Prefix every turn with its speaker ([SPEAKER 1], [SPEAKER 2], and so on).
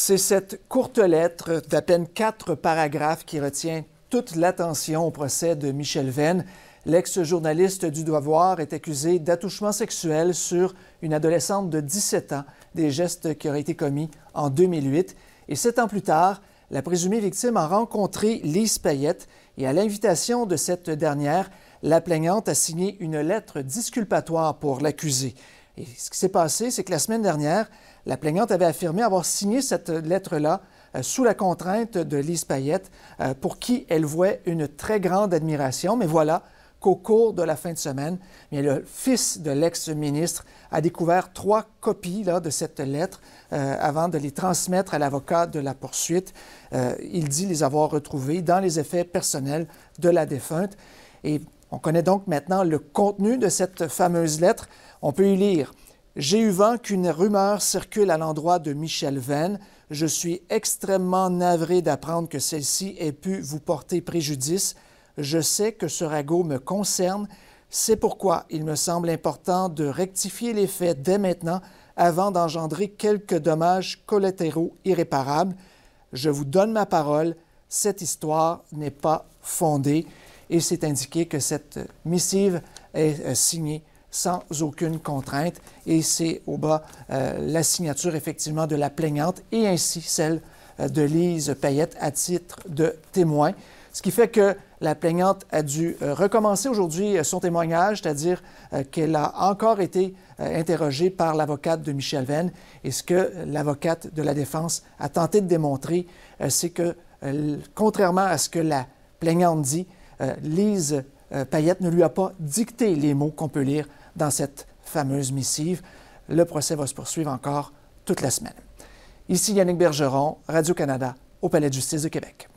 [SPEAKER 1] C'est cette courte lettre d'à peine quatre paragraphes qui retient toute l'attention au procès de Michel Venn. L'ex-journaliste du Devoir est accusé d'attouchement sexuel sur une adolescente de 17 ans, des gestes qui auraient été commis en 2008. Et sept ans plus tard, la présumée victime a rencontré Lise Payette et à l'invitation de cette dernière, la plaignante a signé une lettre disculpatoire pour l'accusé. Et ce qui s'est passé, c'est que la semaine dernière, la plaignante avait affirmé avoir signé cette lettre-là euh, sous la contrainte de Lise Payette, euh, pour qui elle vouait une très grande admiration. Mais voilà qu'au cours de la fin de semaine, eh le fils de l'ex-ministre a découvert trois copies de cette lettre euh, avant de les transmettre à l'avocat de la poursuite. il dit les avoir retrouvées dans les effets personnels de la défunte. Et on connaît donc maintenant le contenu de cette fameuse lettre. On peut y lire J'ai eu vent qu'une rumeur circule à l'endroit de Michel Venn. Je suis extrêmement navré d'apprendre que celle-ci ait pu vous porter préjudice. Je sais que ce ragot me concerne. C'est pourquoi il me semble important de rectifier les faits dès maintenant avant d'engendrer quelques dommages collatéraux irréparables. Je vous donne ma parole, cette histoire n'est pas fondée et c'est indiqué que cette missive est euh, signée sans aucune contrainte et c'est au bas euh, la signature effectivement de la plaignante et ainsi celle euh, de Lise Payette à titre de témoin. Ce qui fait que la plaignante a dû recommencer aujourd'hui son témoignage, c'est-à-dire qu'elle a encore été interrogée par l'avocate de Michel Venn. Et ce que l'avocate de la défense a tenté de démontrer, c'est que, contrairement à ce que la plaignante dit, euh, Lise euh, Payette ne lui a pas dicté les mots qu'on peut lire dans cette fameuse missive. Le procès va se poursuivre encore toute la semaine. Ici Yannick Bergeron, Radio-Canada, au Palais de justice de Québec.